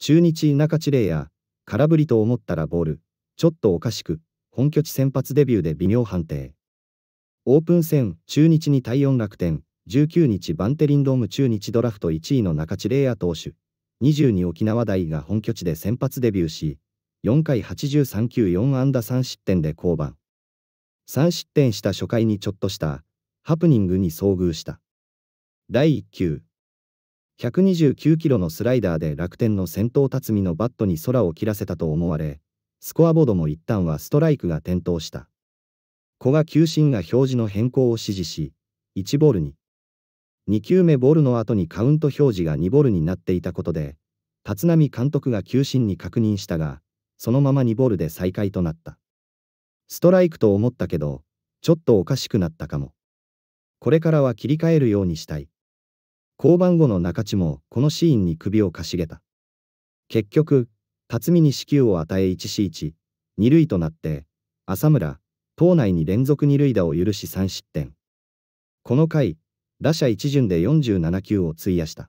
中日中地レイヤー、空振りと思ったらボール、ちょっとおかしく、本拠地先発デビューで微妙判定。オープン戦、中日に対4楽天、19日バンテリンドーム中日ドラフト1位の中地レイヤー投手、22沖縄大が本拠地で先発デビューし、4回83球4安打3失点で降板。3失点した初回にちょっとした、ハプニングに遭遇した。第1球。129キロのスライダーで楽天の先頭辰巳のバットに空を切らせたと思われ、スコアボードも一旦はストライクが点灯した。古賀球審が表示の変更を指示し、1ボールに。2球目ボールの後にカウント表示が2ボールになっていたことで、立浪監督が球審に確認したが、そのまま2ボールで再開となった。ストライクと思ったけど、ちょっとおかしくなったかも。これからは切り替えるようにしたい。交番後の中地もこのシーンに首をかしげた。結局、辰巳に支給を与え1四1、二塁となって、浅村、党内に連続二塁打を許し3失点。この回、打者一巡で47球を費やした。